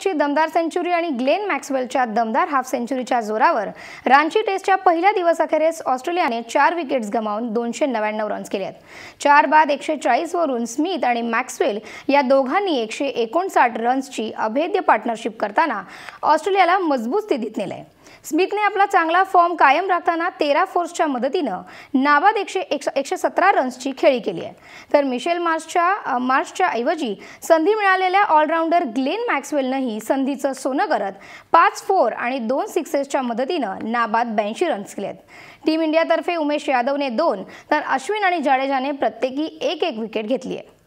ची दमदार सेंचुरी आणि ग्लेन मॅक्सवेलच्या दमदार हाफ सेंचुरीच्या जोरावर रांची टेस्टच्या पहिल्या दिवसाखेरीस ऑस्ट्रेलियाने चार विकेट्स गमावून दोनशे नव्याण्णव रन्स केले आहेत चार बाद एकशे चाळीसवरून स्मिथ आणि मॅक्सवेल या दोघांनी एकशे एकोणसाठ रन्सची अभेद्य पार्टनरशिप करताना ऑस्ट्रेलियाला मजबूत स्थितीत नेलं आहे स्मिथने आपला चांगला फॉर्म कायम राखताना तेरा फोर्सच्या मदतीनं नाबाद एकशे एकशे सतरा रन्सची खेळी केली आहे तर मिशेल मार्चच्या मार्चच्या ऐवजी संधी मिळालेल्या ऑलराऊंडर ग्लेन मॅक्सवेलनंही संधीचं सोनं करत पाच फोर आणि दोन सिक्सेसच्या मदतीनं नाबाद ब्याऐंशी रन्स केले आहेत टीम इंडियातर्फे उमेश यादवने दोन तर अश्विन आणि जाडेजाने प्रत्येकी एक एक विकेट घेतली आहे